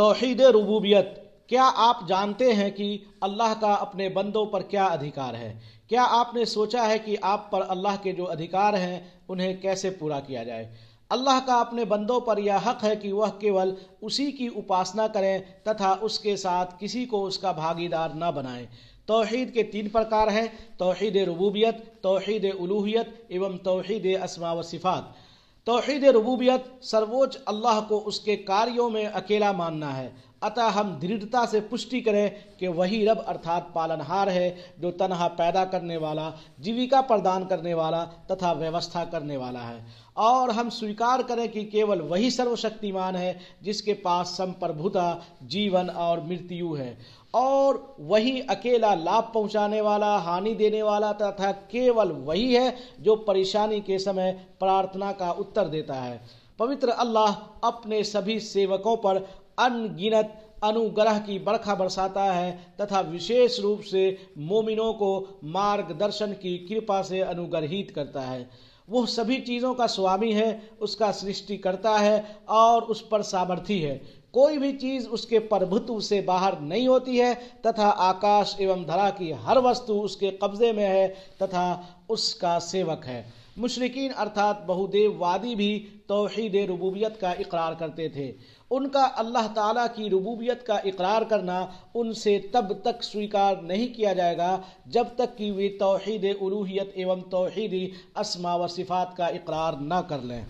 तोहद रबूबियत क्या आप जानते हैं कि अल्लाह का अपने बंदों पर क्या अधिकार है क्या आपने सोचा है कि आप पर अल्लाह के जो अधिकार हैं उन्हें कैसे पूरा किया जाए अल्लाह का अपने बंदों पर यह हक है कि वह केवल उसी की उपासना करें तथा उसके साथ किसी को उसका भागीदार न बनाएं तोहद के तीन प्रकार हैं तोहद रबूबियत तोहद उलूहियत एवं तोहद असमा व सिफ़ात तोहद रबूबियत सर्वोच्च अल्लाह को उसके कार्यों में अकेला मानना है अतः हम दृढ़ता से पुष्टि करें कि वही रब अर्थात पालनहार है जो तनहा पैदा करने वाला जीविका प्रदान करने वाला तथा व्यवस्था करने वाला है और हम स्वीकार करें कि केवल वही सर्वशक्तिमान है जिसके पास संप्रभुता जीवन और मृत्यु है और वही अकेला लाभ पहुंचाने वाला हानि देने वाला तथा केवल वही है जो परेशानी के समय प्रार्थना का उत्तर देता है पवित्र अल्लाह अपने सभी सेवकों पर अनगिनत अनुग्रह की बरखा बरसाता है तथा विशेष रूप से मोमिनों को मार्गदर्शन की कृपा से अनुग्रहित करता है वह सभी चीज़ों का स्वामी है उसका सृष्टि करता है और उस पर सामर्थी है कोई भी चीज उसके प्रभुत्व से बाहर नहीं होती है तथा आकाश एवं धरा की हर वस्तु उसके कब्जे में है तथा उसका सेवक है मुशरकिन अर्थात बहुदेववादी भी तोहद रबूबियत का इकरार करते थे उनका अल्लाह ताला की रबूबियत का इकरार करना उनसे तब तक स्वीकार नहीं किया जाएगा जब तक कि वे तोहद उलूहियत एवं तोहदी असमा व सिफ़ात का इकरार ना कर लें